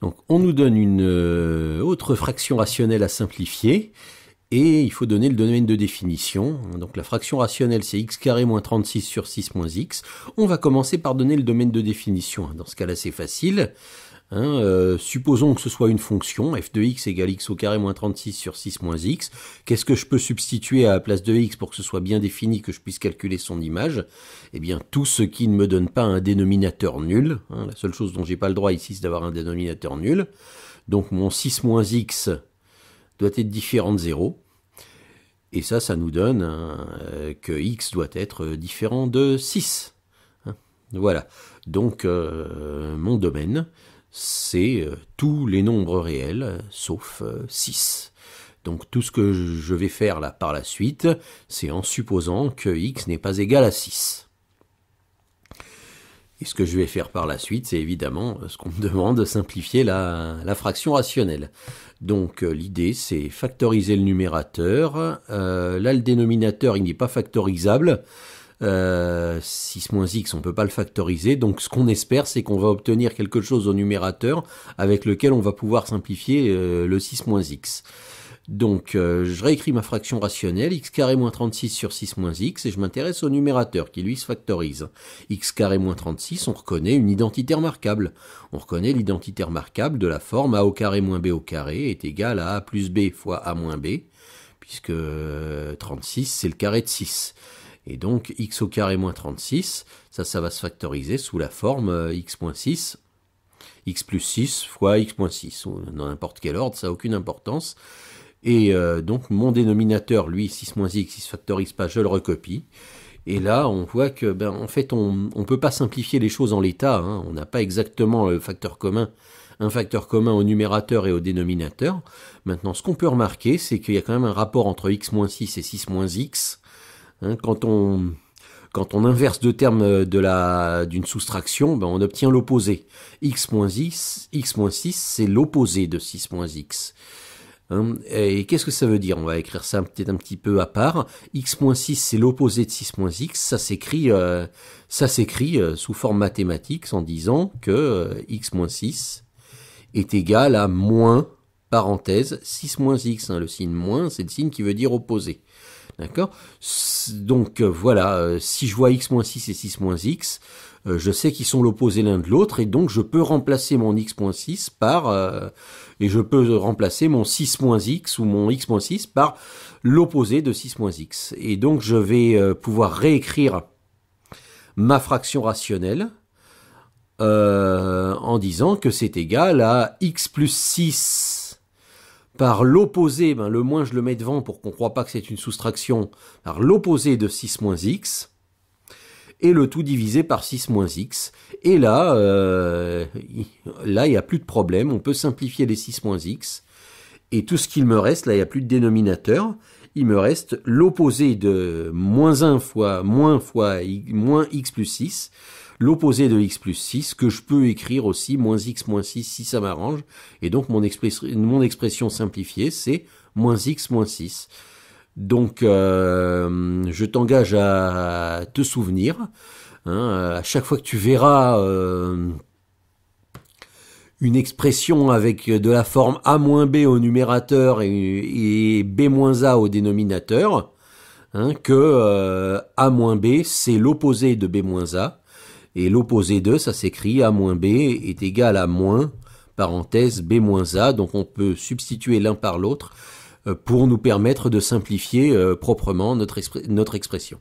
Donc on nous donne une euh, autre fraction rationnelle à simplifier et il faut donner le domaine de définition. Donc la fraction rationnelle c'est x carré moins 36 sur 6 moins x. On va commencer par donner le domaine de définition. Dans ce cas-là c'est facile. Hein, euh, supposons que ce soit une fonction, f de x égale x au carré moins 36 sur 6 moins x. Qu'est-ce que je peux substituer à la place de x pour que ce soit bien défini, que je puisse calculer son image Eh bien, tout ce qui ne me donne pas un dénominateur nul. Hein, la seule chose dont j'ai pas le droit ici, c'est d'avoir un dénominateur nul. Donc mon 6 moins x doit être différent de 0. Et ça, ça nous donne euh, que x doit être différent de 6. Hein. Voilà. Donc euh, mon domaine, c'est euh, tous les nombres réels euh, sauf 6. Euh, Donc tout ce que je vais faire là par la suite, c'est en supposant que x n'est pas égal à 6. Et ce que je vais faire par la suite, c'est évidemment ce qu'on me demande, simplifier la, fraction rationnelle. Donc l'idée, c'est factoriser le numérateur. là, le dénominateur, il n'est pas factorisable. 6 euh, 6-x, on peut pas le factoriser. Donc ce qu'on espère, c'est qu'on va obtenir quelque chose au numérateur avec lequel on va pouvoir simplifier euh, le 6-x. Donc euh, je réécris ma fraction rationnelle, x carré 36 sur 6 moins x, et je m'intéresse au numérateur qui lui se factorise. x carré 36, on reconnaît une identité remarquable. On reconnaît l'identité remarquable de la forme a au carré moins b au carré est égal à a plus b fois a moins b, puisque 36 c'est le carré de 6. Et donc x au carré moins 36, ça, ça va se factoriser sous la forme euh, x moins 6, x plus 6 fois x moins 6, dans n'importe quel ordre, ça n'a aucune importance. Et euh, donc mon dénominateur, lui, 6 moins x, il ne se factorise pas, je le recopie. Et là, on voit que, ben, en fait, on ne peut pas simplifier les choses en l'état. Hein. On n'a pas exactement le facteur commun, un facteur commun au numérateur et au dénominateur. Maintenant, ce qu'on peut remarquer, c'est qu'il y a quand même un rapport entre x moins 6 et 6 moins x Hein, quand on inverse deux termes euh, d'une soustraction, ben, on obtient l'opposé. x x, 6, c'est l'opposé de 6 moins x. Hein, et qu'est-ce que ça veut dire On va écrire ça peut-être un petit peu à part. x 6, c'est l'opposé de 6 moins x. Ça s'écrit, euh, euh, sous forme mathématique en disant que x 6 est égal à moins parenthèse 6 moins x. Hein, le signe moins, c'est le signe qui veut dire opposé. D'accord Donc euh, voilà, euh, si je vois x 6 et 6 x, euh, je sais qu'ils sont l'opposé l'un de l'autre, et donc je peux remplacer mon x 6 par... et je peux remplacer mon 6 x ou mon x 6 par l'opposé de 6 x. Et donc je vais pouvoir réécrire ma fraction rationnelle en disant que c'est égal à x plus 6 par l'opposé, ben, le moins je le mets devant pour qu'on ne croit pas que c'est une soustraction, par l'opposé de 6 moins x, et le tout divisé par 6 moins x. Et là, euh, là il n'y a plus de problème, on peut simplifier les 6 moins x, et tout ce qu'il me reste, là il n'y a plus de dénominateur, il me reste l'opposé de moins 1 fois moins, fois moins x plus 6, l'opposé de x plus 6, que je peux écrire aussi moins x moins 6 si ça m'arrange. Et donc mon, mon expression simplifiée, c'est moins x moins 6. Donc euh, je t'engage à te souvenir. Hein, à chaque fois que tu verras euh, une expression avec de la forme a moins b au numérateur et, b moins a au dénominateur, hein, que euh, a moins b c'est l'opposé de b moins a et l'opposé de ça s'écrit a moins b est égal à moins parenthèse b moins a, donc on peut substituer l'un par l'autre euh, pour nous permettre de simplifier euh, proprement notre, notre expression.